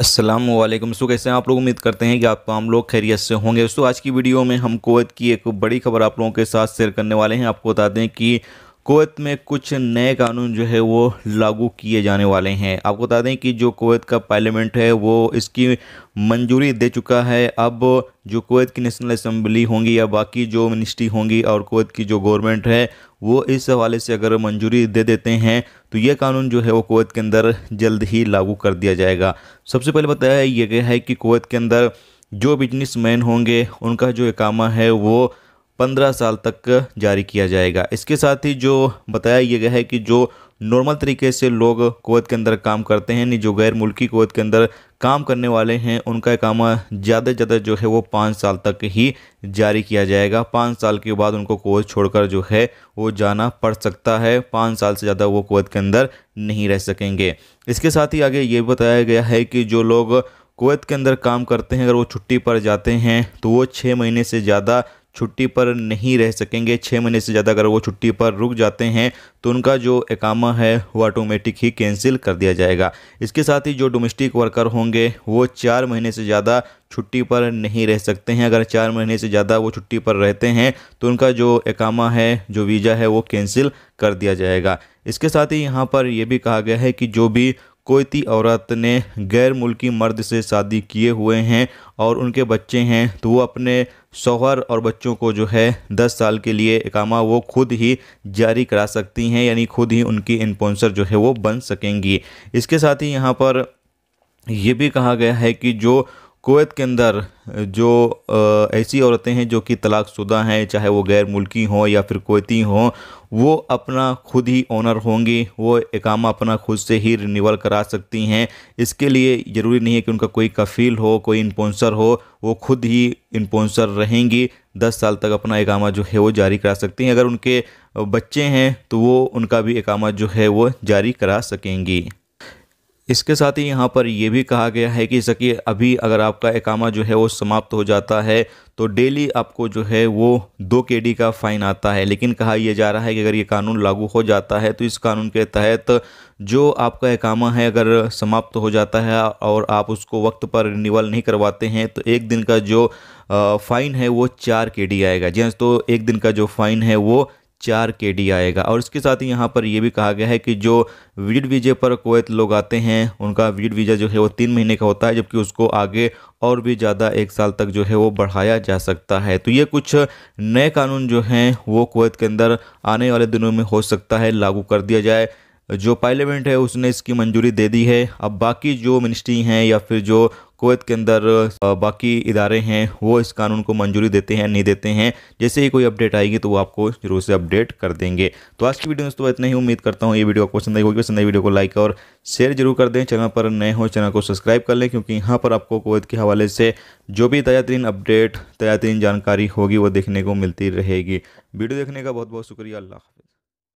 असलम सो कैसे हैं आप लोग उम्मीद करते हैं कि आप तमाम लोग खैरियत से होंगे दोस्तों आज की वीडियो में हम कोवैत की एक बड़ी खबर आप लोगों के साथ शेयर करने वाले हैं आपको बता दें कि कोवैत में कुछ नए कानून जो है वो लागू किए जाने वाले हैं आपको बता दें कि जो कोवैत का पार्लियामेंट है वो इसकी मंजूरी दे चुका है अब जो कोवैत की नेशनल असम्बली होंगी या बाकी जो मिनिस्ट्री होंगी और कोवैत की जो गवर्नमेंट है वो इस हवाले से अगर मंजूरी दे देते हैं तो ये कानून जो है वो कोवैत के अंदर जल्द ही लागू कर दिया जाएगा सबसे पहले बताया यह गया है कि कोवैत के अंदर जो बिजनेसमैन होंगे उनका जो इकामा है वो पंद्रह साल तक जारी किया जाएगा इसके साथ ही जो बताया यह गया है कि जो नॉर्मल तरीके से लोग कोवत के अंदर काम करते हैं नहीं जो गैर मुल्की कोवत के अंदर काम करने वाले हैं उनका काम ज़्यादा से ज़्यादा जो है वो पाँच साल तक ही जारी किया जाएगा पाँच साल के बाद उनको कोवत छोड़कर जो है वो जाना पड़ सकता है पाँच साल से ज़्यादा वो कोवत के अंदर नहीं रह सकेंगे इसके साथ ही आगे ये बताया गया है कि जो लोग कोवत के अंदर काम करते हैं अगर वो छुट्टी पर जाते हैं तो वो छः महीने से ज़्यादा छुट्टी पर नहीं रह सकेंगे छः महीने से ज़्यादा अगर वो छुट्टी पर रुक जाते हैं तो उनका जो एकामा है वो ऑटोमेटिक ही कैंसिल कर दिया जाएगा इसके साथ ही जो डोमेस्टिक वर्कर होंगे वो चार महीने से ज़्यादा छुट्टी पर नहीं रह सकते हैं अगर चार महीने से ज़्यादा वो छुट्टी पर रहते हैं तो उनका जो एकामा है जो वीज़ा है वो कैंसिल कर दिया जाएगा इसके साथ ही यहाँ पर यह भी कहा गया है कि जो भी कोयती औरत ने गैर मुल्की मर्द से शादी किए हुए हैं और उनके बच्चे हैं तो वो अपने शोहर और बच्चों को जो है दस साल के लिए इकामा वो खुद ही जारी करा सकती हैं यानी खुद ही उनकी इन्पोंसर जो है वो बन सकेंगी इसके साथ ही यहाँ पर ये भी कहा गया है कि जो कुवैत के अंदर जो ऐसी औरतें हैं जो कि तलाकशुदा हैं चाहे वो गैर मुल्की हों या फिर कोती हों वो अपना खुद ही ऑनर होंगी वो इकामा अपना खुद से ही रिन्यूअल करा सकती हैं इसके लिए ज़रूरी नहीं है कि उनका कोई कफ़ील हो कोई इन्पोंसर हो वो खुद ही इन्पोंसर रहेंगी दस साल तक अपना इकामा जो है वो जारी करा सकती हैं अगर उनके बच्चे हैं तो वो उनका भी इकामा जो है वो जारी करा सकेंगी इसके साथ ही यहाँ पर यह भी कहा गया है कि सकी अभी अगर आपका एकामा जो है वो समाप्त हो जाता है तो डेली आपको जो है वो दो के डी का फ़ाइन आता है लेकिन कहा यह जा रहा है कि अगर ये कानून लागू हो जाता है तो इस कानून के तहत जो आपका एकामा है अगर समाप्त हो जाता है और आप उसको वक्त पर रिन्यूअल नहीं करवाते हैं तो एक दिन का जो फ़ाइन है वो चार के डी आएगा जी हाँ, तो एक दिन का जो फ़ाइन है वो चार के डी आएगा और इसके साथ ही यहाँ पर यह भी कहा गया है कि जो विजिट वीज़े पर कोवैत लोग आते हैं उनका विजिट वीज़ा जो है वो तीन महीने का होता है जबकि उसको आगे और भी ज़्यादा एक साल तक जो है वो बढ़ाया जा सकता है तो ये कुछ नए कानून जो हैं वो कोवैत के अंदर आने वाले दिनों में हो सकता है लागू कर दिया जाए जो पार्लियामेंट है उसने इसकी मंजूरी दे दी है अब बाकी जो मिनिस्ट्री हैं या फिर जो कोवैत के अंदर बाकी इदारे हैं वो इस कानून को मंजूरी देते हैं नहीं देते हैं जैसे ही कोई अपडेट आएगी तो वो आपको जरूर से अपडेट कर देंगे तो आज की वीडियो दोस्तों इतना ही उम्मीद करता हूँ ये वीडियो आपको पसंद आई होगी पसंद आई वीडियो को लाइक और शेयर जरूर कर दें चैनल पर नए हो चैनल को सब्सक्राइब कर लें क्योंकि यहाँ पर आपको कोवैत के हवाले से जो भी ताज़ा तरीन अपडेट ताज़ा तरीन जानकारी होगी वो देखने को मिलती रहेगी वीडियो देखने का बहुत बहुत शुक्रिया अल्लाह